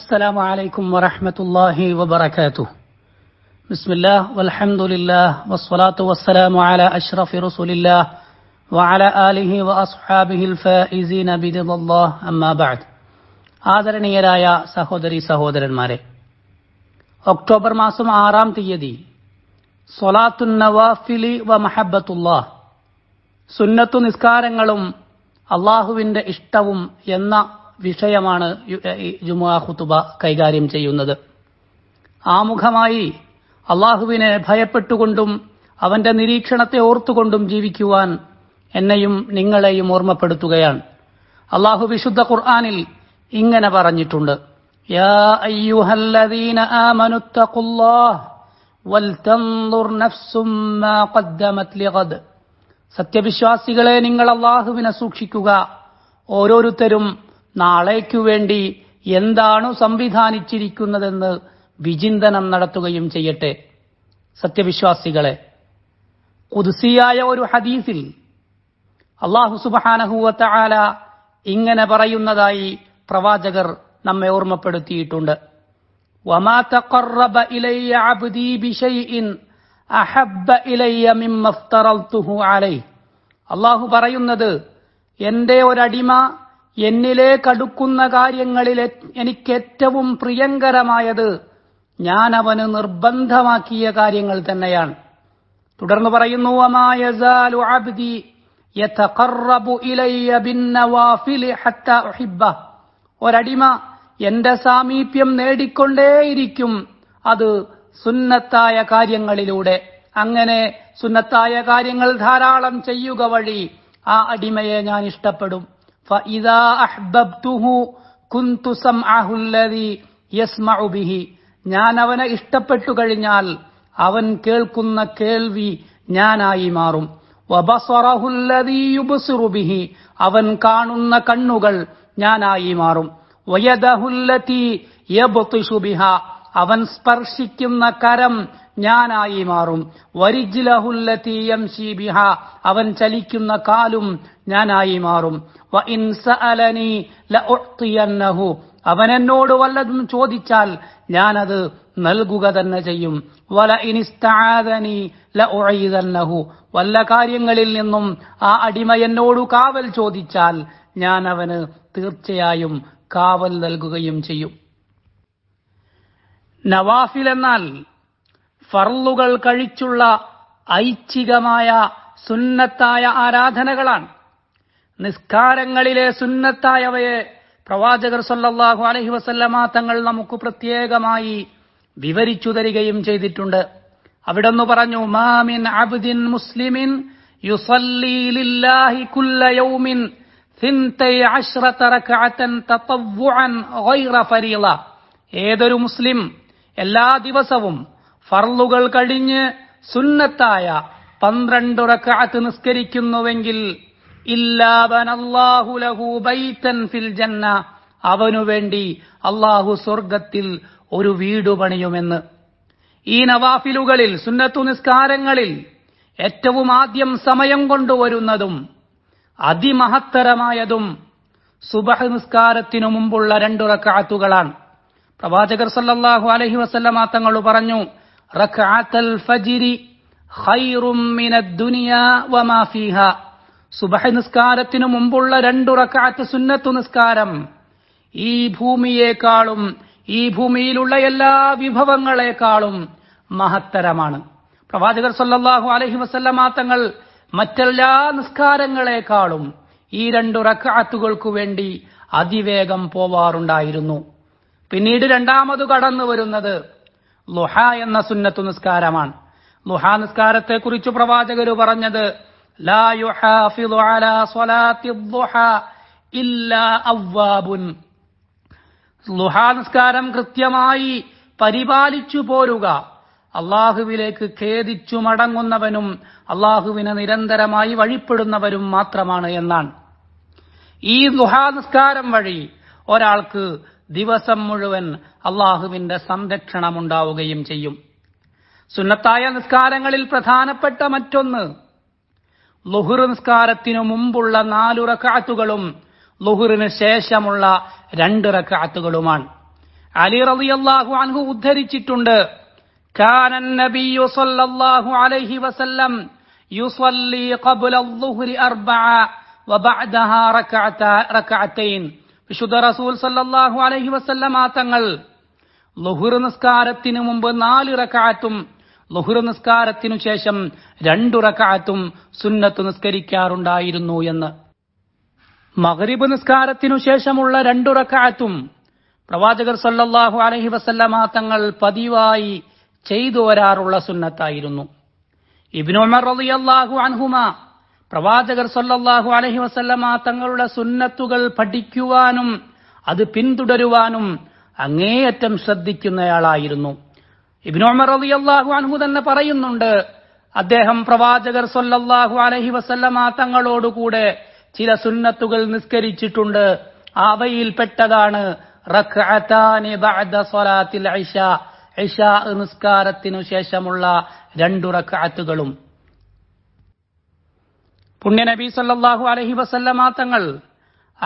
السلام عليكم ورحمة الله وبركاته بسم الله والحمد لله والصلاة والسلام على أشرف رسول الله وعلى آله وأصحابه الفائزين بدض الله أما بعد ആദരണീയരായ സഹോദരി സഹോദരന്മാരെ ഒക്ടോബർ മാസം صلاة النوافل ومحبة الله سنة മഹബത്തുല്ലാ സുന്നത്തു الله عند إشتاوم ينّا വിഷയമാണ് ജുമുഅ ഖുതുബ കൈകാര്യം ചെയ്യുന്നത് ആമുഖമായി അള്ളാഹുവിനെ ഭയപ്പെട്ടുകൊണ്ടും അവന്റെ നിരീക്ഷണത്തെ ഓർത്തുകൊണ്ടും ജീവിക്കുവാൻ എന്നെയും നിങ്ങളെയും ഓർമ്മപ്പെടുത്തുകയാണ് അള്ളാഹു വിശുദ്ധ ഖുർആാനിൽ ഇങ്ങനെ പറഞ്ഞിട്ടുണ്ട് സത്യവിശ്വാസികളെ നിങ്ങൾ അള്ളാഹുവിനെ സൂക്ഷിക്കുക ഓരോരുത്തരും നാളേക്കു വേണ്ടി എന്താണു സംവിധാനിച്ചിരിക്കുന്നതെന്ന് വിചിന്തനം നടത്തുകയും ചെയ്യട്ടെ സത്യവിശ്വാസികളെ കുതിസിയായ ഒരു ഹദീസിൽ അള്ളാഹു സുബാനഹുവത്ത ഇങ്ങനെ പറയുന്നതായി പ്രവാചകർ നമ്മെ ഓർമ്മപ്പെടുത്തിയിട്ടുണ്ട് അള്ളാഹു പറയുന്നത് എന്റെ ഒരടിമ എന്നിലെ അടുക്കുന്ന കാര്യങ്ങളിൽ എനിക്ക് ഏറ്റവും പ്രിയങ്കരമായത് ഞാൻ അവന് നിർബന്ധമാക്കിയ കാര്യങ്ങൾ തന്നെയാണ് തുടർന്ന് പറയുന്നു ഒരടിമ എന്റെ സാമീപ്യം നേടിക്കൊണ്ടേയിരിക്കും അത് സുന്നത്തായ കാര്യങ്ങളിലൂടെ അങ്ങനെ സുന്നത്തായ കാര്യങ്ങൾ ധാരാളം ചെയ്യുക വഴി ആ അടിമയെ ഞാൻ ഇഷ്ടപ്പെടും فإذا أحببته كنت سمعه الذي يسمع به ഞാൻ അവനെ ഇഷ്ടപ്പെട്ടു കഴിഞ്ഞാൽ അവൻ കേൾക്കുന്ന കേൾവി ഞാനായി മാറും ബിഹി അവൻ കാണുന്ന കണ്ണുകൾ ഞാനായി മാറും വയദഹുല്ലത്തി ബിഹ അവൻ സ്പർശിക്കുന്ന കരം ഞാനായി മാറും വരിജിലഹുല്ലീയം ശീബിഹ അവൻ ചലിക്കുന്ന കാലും ഞാനായി മാറും വ അവൻ എന്നോട് വല്ലതും ചോദിച്ചാൽ ഞാനത് നൽകുക തന്നെ ചെയ്യും വല ഇനിസ്താദനി ലഉഇദന്നഹു വല്ല കാര്യങ്ങളിൽ നിന്നും ആ അടിമ എന്നോട് കാവൽ ചോദിച്ചാൽ ഞാൻ അവന് തീർച്ചയായും കാവൽ നൽകുകയും ചെയ്യും നവാഫിൽ എന്നാൽ ഫർളുകൾ കഴിച്ചുള്ള ഐച്ഛികമായ സുന്നത്തായ ആരാധനകളാണ് നിസ്കാരങ്ങളിലെ സുന്നത്തായവയെ പ്രവാചകർ സല്ലാഹു അലഹി വസല്ലമ തങ്ങൾ നമുക്ക് പ്രത്യേകമായി വിവരിച്ചു തരികയും ചെയ്തിട്ടുണ്ട് അവിടെ നിന്ന് പറഞ്ഞു മാമിൻ അബ്ദിൻ മുസ്ലിമിൻ യുസല്ലി ലില്ലാഹി കുല്ല യൗമിൻ ഏതൊരു മുസ്ലിം എല്ലാ ദിവസവും ഫർളുകൾ കഴിഞ്ഞ് സുന്നത്തായ പന്ത്രണ്ട് റക്കാത്ത് നിസ്കരിക്കുന്നുവെങ്കിൽ ഫിൽ ജന്ന അവനു വേണ്ടി അള്ളാഹു സ്വർഗത്തിൽ ഒരു വീട് പണിയുമെന്ന് ഈ നവാഫിലുകളിൽ സുന്നത്തു നിസ്കാരങ്ങളിൽ ഏറ്റവും ആദ്യം സമയം കൊണ്ടുവരുന്നതും അതിമഹത്തരമായതും സുബഹ നിസ്കാരത്തിനു മുമ്പുള്ള രണ്ടുറക്കാത്തുകളാണ് പ്രവാചകർ സല്ലാഹു അലഹി വസ്ല്ലാം തങ്ങൾ പറഞ്ഞു സുബഹ നിസ്കാരത്തിനു മുമ്പുള്ള രണ്ടു റക്കാത്ത് സുന്നത്തു നിസ്കാരം ഈ ഭൂമിയേക്കാളും ഈ ഭൂമിയിലുള്ള എല്ലാ വിഭവങ്ങളെക്കാളും മഹത്തരമാണ് പ്രവാചകർ സല്ലാഹു അലഹി വസ്ല്ലാ തങ്ങൾ മറ്റെല്ലാ നിസ്കാരങ്ങളെക്കാളും ഈ രണ്ടു റക്കാത്തുകൾക്കു വേണ്ടി അതിവേഗം പോവാറുണ്ടായിരുന്നു പിന്നീട് രണ്ടാമത് കടന്നു വരുന്നത് ലുഹ എന്ന സുന്നത്തു നിസ്കാരമാണ് ലുഹ നിസ്കാരത്തെക്കുറിച്ച് പ്രവാചകർ പറഞ്ഞത് ലുഹ നിസ്കാരം കൃത്യമായി പരിപാലിച്ചു പോരുക അള്ളാഹുവിലേക്ക് ഖേദിച്ചു മടങ്ങുന്നവനും അള്ളാഹുവിനെ നിരന്തരമായി വഴിപ്പെടുന്നവരും മാത്രമാണ് എന്നാണ് ഈ ദുഹാ നിസ്കാരം വഴി ഒരാൾക്ക് ദിവസം മുഴുവൻ അള്ളാഹുവിന്റെ ഉണ്ടാവുകയും ചെയ്യും സുന്നത്തായ നിസ്കാരങ്ങളിൽ പ്രധാനപ്പെട്ട മറ്റൊന്ന് ലുഹുർ നിസ്കാരത്തിനു മുമ്പുള്ള നാലു റക്കാത്തുകളും ലുഹുറിന് ശേഷമുള്ള രണ്ട് റക്കാത്തുകളുമാണ് അലി റളിയല്ലാഹു അൻഹു ഉദ്ധരിച്ചിട്ടുണ്ട് كان النبي صلى الله വിശുദ്ധ റസൂൽ സല്ലാഹു അലഹി വസല്ലമാ തങ്ങൾ ലുഹുർ നിസ്കാരത്തിനു മുമ്പ് നാലിറക്കാറ്റും ലുഹുർ നിസ്കാരത്തിനു ശേഷം രണ്ടുറക്കാറ്റും സുന്നത്ത് നിസ്കരിക്കാറുണ്ടായിരുന്നു എന്ന് മഹരിബ് നിസ്കാരത്തിനു ശേഷമുള്ള രണ്ടുറക്കാറ്റും പ്രവാചകർ സല്ലാഹു അലഹി വസല്ലമാ തങ്ങൾ പതിവായി ചെയ്തു വരാറുള്ള സുന്നത്തായിരുന്നു ഇബ്നുമർ റളിയല്ലാഹു അൻഹുമ പ്രവാചകർ സൊല്ലാഹു അലഹി വസല്ലമ തങ്ങളുടെ സുന്നത്തുകൾ പഠിക്കുവാനും അത് പിന്തുടരുവാനും അങ്ങേയറ്റം ശ്രദ്ധിക്കുന്നയാളായിരുന്നു ഇബ്നോമർ അലി അള്ളാഹു അൻഹു തന്നെ പറയുന്നുണ്ട് അദ്ദേഹം പ്രവാചകർ സൊല്ലാഹു അലഹി വസല്ലമ തങ്ങളോടുകൂടെ ചില സുന്നത്തുകൾ നിസ്കരിച്ചിട്ടുണ്ട് അവയിൽപ്പെട്ടതാണ് നിസ്കാരത്തിനു ശേഷമുള്ള രണ്ടു റക്കാത്തുകളും പുണ്യനബി സല്ലാഹു അലഹി വസല്ലമാ തങ്ങൾ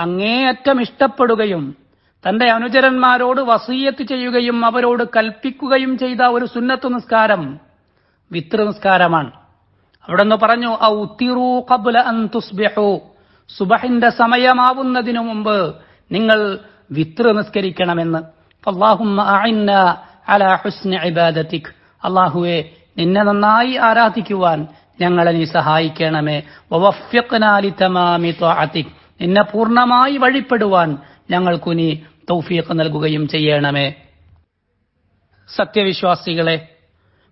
അങ്ങേയറ്റം ഇഷ്ടപ്പെടുകയും തന്റെ അനുചരന്മാരോട് വസീയത്ത് ചെയ്യുകയും അവരോട് കൽപ്പിക്കുകയും ചെയ്ത ഒരു സുന്നത്ത് നിസ്കാരം വിത്ര നിസ്കാരമാണ് അവിടെ നിന്ന് പറഞ്ഞു ഔ തിറൂ സുബഹിന്റെ സമയമാവുന്നതിനു മുമ്പ് നിങ്ങൾ വിത്ര നിസ്കരിക്കണമെന്ന് അള്ളാഹുമ്മ അലാ അള്ളാഹുവെ നിന്നെ നന്നായി ആരാധിക്കുവാൻ ഞങ്ങളെ നീ സഹായിക്കണമേ വവഫ്യക്കനാലി തമാമി ത്വാഅത്തിക് നിന്നെ പൂർണ്ണമായി വഴിപ്പെടുവാൻ ഞങ്ങൾക്കു നീ തൗഫീഖ് നൽകുകയും ചെയ്യണമേ സത്യവിശ്വാസികളെ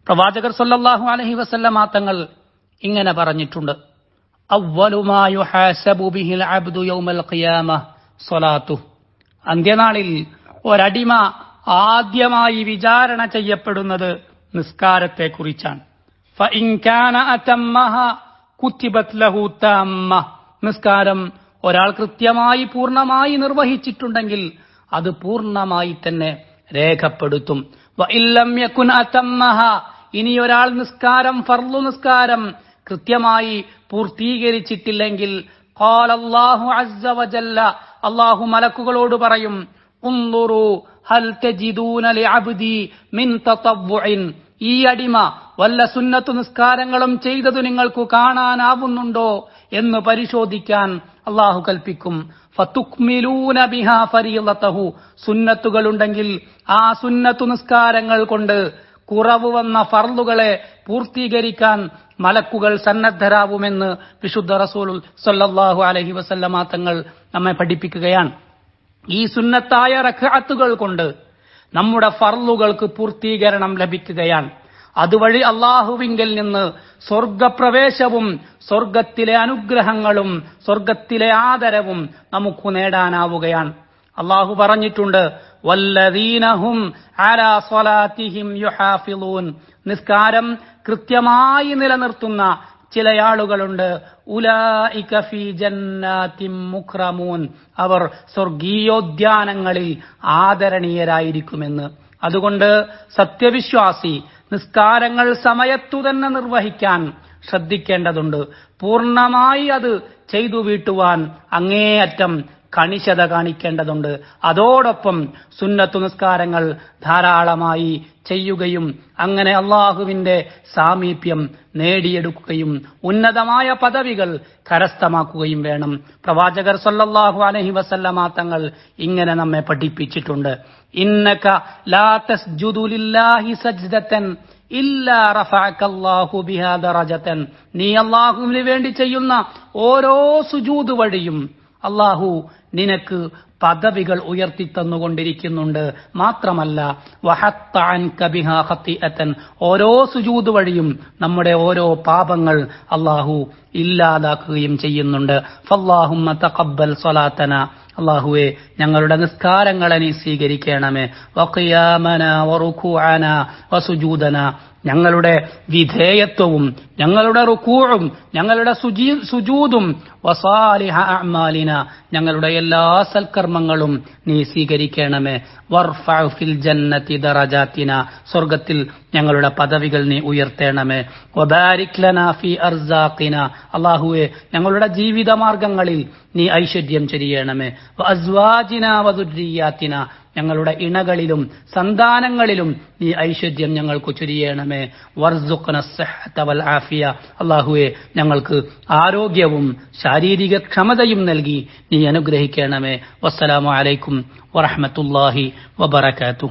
പ്രവാചകർ സല്ലാഹു അലഹി വസല്ല മാത്തങ്ങൾ ഇങ്ങനെ പറഞ്ഞിട്ടുണ്ട് അന്ത്യനാളിൽ ഒരടിമ ആദ്യമായി വിചാരണ ചെയ്യപ്പെടുന്നത് നിസ്കാരത്തെക്കുറിച്ചാണ് നിസ്കാരം ഒരാൾ കൃത്യമായി പൂർണമായി നിർവഹിച്ചിട്ടുണ്ടെങ്കിൽ അത് പൂർണ്ണമായി തന്നെ രേഖപ്പെടുത്തും ഇനി ഒരാൾ നിസ്കാരം ഫർലു നിസ്കാരം കൃത്യമായി പൂർത്തീകരിച്ചിട്ടില്ലെങ്കിൽ അള്ളാഹു മലക്കുകളോട് പറയും ഹൽ മിൻ ഈ അടിമ വല്ല സുന്നത്തു നിസ്കാരങ്ങളും ചെയ്തതു നിങ്ങൾക്കു കാണാനാവുന്നുണ്ടോ എന്ന് പരിശോധിക്കാൻ അള്ളാഹു കൽപ്പിക്കും സുന്നത്തുകളുണ്ടെങ്കിൽ ആ സുന്നത്തു നിസ്കാരങ്ങൾ കൊണ്ട് കുറവ് വന്ന ഫർലുകളെ പൂർത്തീകരിക്കാൻ മലക്കുകൾ സന്നദ്ധരാവുമെന്ന് വിശുദ്ധ റസൂൽ സല്ലാഹു അലഹി വസല്ലമാ തങ്ങൾ നമ്മെ പഠിപ്പിക്കുകയാണ് ഈ സുന്നത്തായ റഖാത്തുകൾ കൊണ്ട് നമ്മുടെ ഫർലുകൾക്ക് പൂർത്തീകരണം ലഭിക്കുകയാണ് അതുവഴി അള്ളാഹുവിങ്കിൽ നിന്ന് സ്വർഗപ്രവേശവും സ്വർഗത്തിലെ അനുഗ്രഹങ്ങളും സ്വർഗത്തിലെ ആദരവും നമുക്ക് നേടാനാവുകയാണ് അള്ളാഹു പറഞ്ഞിട്ടുണ്ട് വല്ലദീനഹും നിസ്കാരം കൃത്യമായി നിലനിർത്തുന്ന ചില ആളുകളുണ്ട് അവർ സ്വർഗീയോദ്യാനങ്ങളിൽ ആദരണീയരായിരിക്കുമെന്ന് അതുകൊണ്ട് സത്യവിശ്വാസി നിസ്കാരങ്ങൾ സമയത്തു തന്നെ നിർവഹിക്കാൻ ശ്രദ്ധിക്കേണ്ടതുണ്ട് പൂർണ്ണമായി അത് ചെയ്തു വീട്ടുവാൻ അങ്ങേയറ്റം കണിശത കാണിക്കേണ്ടതുണ്ട് അതോടൊപ്പം സുന്നത്തു നിസ്കാരങ്ങൾ ധാരാളമായി ചെയ്യുകയും അങ്ങനെ അള്ളാഹുവിന്റെ സാമീപ്യം നേടിയെടുക്കുകയും ഉന്നതമായ പദവികൾ കരസ്ഥമാക്കുകയും വേണം പ്രവാചകർ സല്ലല്ലാഹു അലഹി വസല്ലമാ തങ്ങൾ ഇങ്ങനെ നമ്മെ പഠിപ്പിച്ചിട്ടുണ്ട് ഇന്നക ലാ തസ്ജുദു ലില്ലാഹി സജ്ദതൻ നീ അള്ളാഹുവിന് വേണ്ടി ചെയ്യുന്ന ഓരോ സുജൂത് വഴിയും അള്ളാഹു നിനക്ക് പദവികൾ ഉയർത്തിത്തന്നുകൊണ്ടിരിക്കുന്നുണ്ട് മാത്രമല്ല ഓരോ സുജൂത് വഴിയും നമ്മുടെ ഓരോ പാപങ്ങൾ അള്ളാഹു ഇല്ലാതാക്കുകയും ചെയ്യുന്നുണ്ട് ഫല്ലാഹുമ്മ തഖബ്ബൽ സ്വലാത്തന അള്ളാഹുവെ ഞങ്ങളുടെ നിസ്കാരങ്ങളെ നീ സ്വീകരിക്കണമേ വക്കയാമന വറുഖുആന വസുജൂദന ഞങ്ങളുടെ വിധേയത്വവും ഞങ്ങളുടെ റുക്കൂഴും ഞങ്ങളുടെ സുജൂതും വസാലിഹ അമാലിന ഞങ്ങളുടെ എല്ലാ സൽക്കർമ്മങ്ങളും നീ സ്വീകരിക്കണമേ വർഫിൽ ജന്നതി ദറജാത്തിന സ്വർഗത്തിൽ ഞങ്ങളുടെ പദവികൾ നീ ഉയർത്തേണമേ ഒബാരിക്ലന ഫി അർസാഖിന അള്ളാഹുവെ ഞങ്ങളുടെ മാർഗങ്ങളിൽ നീ ഐശ്വര്യം ചെയ്യണമേ അസ്വാജിനാവതുര്യാത്തിന ഞങ്ങളുടെ ഇണകളിലും സന്താനങ്ങളിലും നീ ഐശ്വര്യം ഞങ്ങൾക്ക് ചുരിയണമേ വർസുക്കന ആഫിയ അള്ളാഹുവെ ഞങ്ങൾക്ക് ആരോഗ്യവും ശാരീരിക ക്ഷമതയും നൽകി നീ അനുഗ്രഹിക്കണമേ വസ്സലാമു അലൈക്കും വറഹമത്തുല്ലാഹി വബർക്കാത്തു